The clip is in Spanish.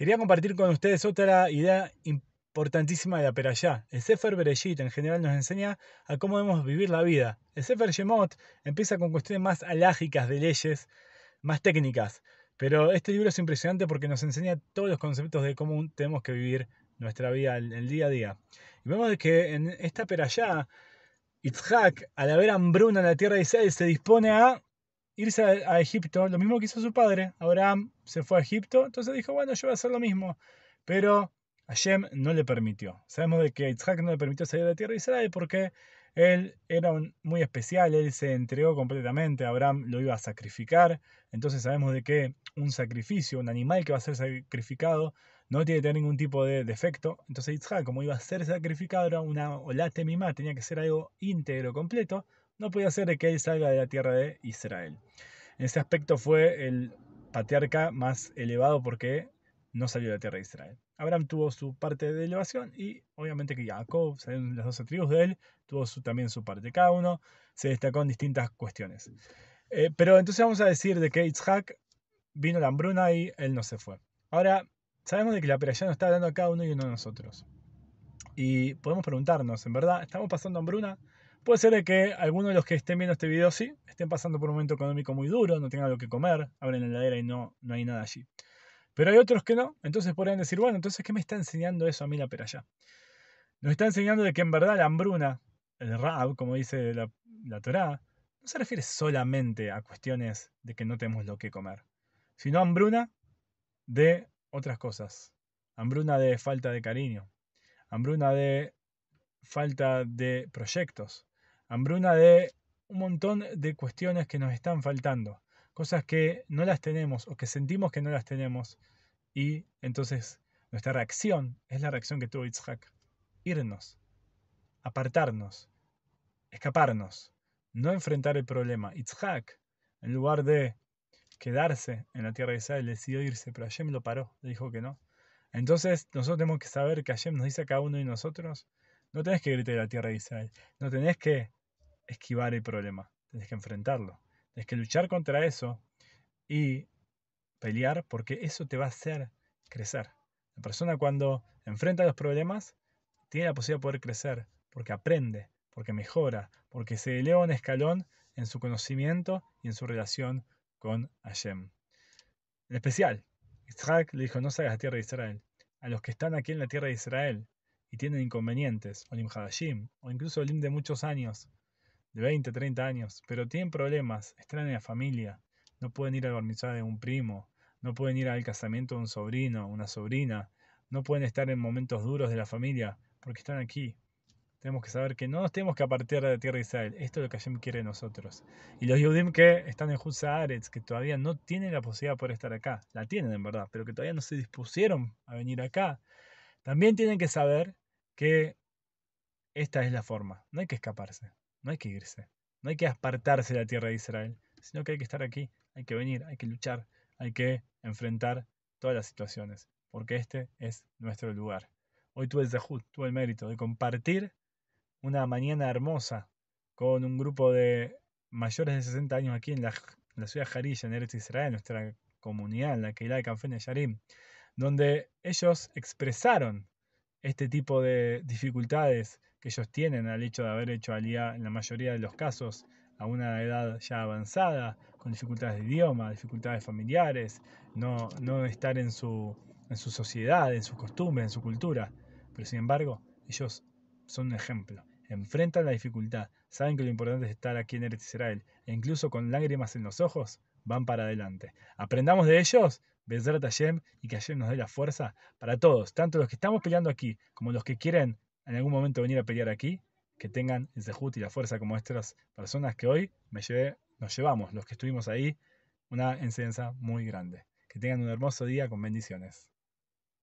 Quería compartir con ustedes otra idea importantísima de la El Sefer Bereshit en general nos enseña a cómo debemos vivir la vida. El Sefer Shemot empieza con cuestiones más alágicas de leyes, más técnicas. Pero este libro es impresionante porque nos enseña todos los conceptos de cómo tenemos que vivir nuestra vida, el, día a día. Y vemos que en esta Perayá, Itzhak, al haber hambruna en la tierra de Israel, se dispone a irse a, Egipto, lo mismo que hizo su padre. Abraham se fue a Egipto, entonces dijo, bueno, yo voy a hacer lo mismo. Pero Hashem no le permitió. Sabemos de que Isaac no le permitió salir de la tierra de Israel porque él era muy especial, él se entregó completamente, Abraham lo iba a sacrificar, entonces sabemos de que un sacrificio, un animal que va a ser sacrificado, no tiene que tener ningún tipo de defecto. Entonces Isaac, como iba a ser sacrificado, era una temima tenía que ser algo íntegro, completo no podía ser que él salga de la tierra de Israel. En ese aspecto fue el patriarca más elevado porque no salió de la tierra de Israel. Abraham tuvo su parte de elevación y obviamente que Jacob, las 12 tribus de él, tuvo también su parte. Cada uno se destacó en distintas cuestiones. Eh, pero entonces vamos a decir de que Isaac vino la hambruna y él no se fue. Ahora, sabemos de que la ya nos está hablando a cada uno y uno de nosotros. Y podemos preguntarnos, ¿en verdad estamos pasando hambruna? Puede ser que algunos de los que estén viendo este video sí, estén pasando por un momento económico muy duro, no tengan lo que comer, abren la heladera y no, no hay nada allí. Pero hay otros que no, entonces podrían decir, bueno, entonces, ¿qué me está enseñando eso a mí la peralla? Nos está enseñando de que en verdad la hambruna, el rab, como dice la, la Torá, no se refiere solamente a cuestiones de que no tenemos lo que comer, sino hambruna de otras cosas. Hambruna de falta de cariño, hambruna de falta de proyectos, hambruna de un montón de cuestiones que nos están faltando, cosas que no las tenemos o que sentimos que no las tenemos. Y entonces nuestra reacción es la reacción que tuvo Yitzhak. Irnos, apartarnos, escaparnos, no enfrentar el problema. Yitzhak, en lugar de quedarse en la tierra de Israel, decidió irse, pero Hashem lo paró, le dijo que no. Entonces nosotros tenemos que saber que Hashem nos dice a cada uno de nosotros, no tenés que irte de la tierra de Israel, no tenés que esquivar el problema, Tienes que enfrentarlo, Tienes que luchar contra eso y pelear porque eso te va a hacer crecer. La persona cuando enfrenta los problemas tiene la posibilidad de poder crecer porque aprende, porque mejora, porque se eleva un escalón en su conocimiento y en su relación con Hashem. En especial, Isaac le dijo, no salgas a la tierra de Israel. A los que están aquí en la tierra de Israel y tienen inconvenientes, Olim Hadashim, o incluso Olim de muchos años, de 20, 30 años, pero tienen problemas, están en la familia, no pueden ir al misa de un primo, no pueden ir al casamiento de un sobrino, una sobrina, no pueden estar en momentos duros de la familia, porque están aquí. Tenemos que saber que no nos tenemos que apartar de la tierra de Israel. Esto es lo que Hashem quiere de nosotros. Y los Yudim que están en Aretz, que todavía no tienen la posibilidad de estar acá, la tienen en verdad, pero que todavía no se dispusieron a venir acá, también tienen que saber que esta es la forma, no hay que escaparse. No hay que irse, no hay que apartarse de la tierra de Israel, sino que hay que estar aquí, hay que venir, hay que luchar, hay que enfrentar todas las situaciones, porque este es nuestro lugar. Hoy tuve el zahut, tuve el mérito de compartir una mañana hermosa con un grupo de mayores de 60 años aquí en la, ciudad de Jarilla, en Eretz Israel, nuestra comunidad, en la Keilah de Canfén de Yarim, donde ellos expresaron este tipo de dificultades que ellos tienen al hecho de haber hecho alía en la mayoría de los casos a una edad ya avanzada, con dificultades de idioma, dificultades familiares, no, no estar en su, en su sociedad, en sus costumbres, en su cultura. Pero sin embargo, ellos son un ejemplo. Enfrentan la dificultad, saben que lo importante es estar aquí en Eretz Israel, e incluso con lágrimas en los ojos, van para adelante. ¿Aprendamos de ellos? a Hashem y que Hashem nos dé la fuerza para todos, tanto los que estamos peleando aquí como los que quieren en algún momento venir a pelear aquí, que tengan el sejut y la fuerza como estas personas que hoy me nos llevamos, los que estuvimos ahí, una enseñanza muy grande. Que tengan un hermoso día con bendiciones.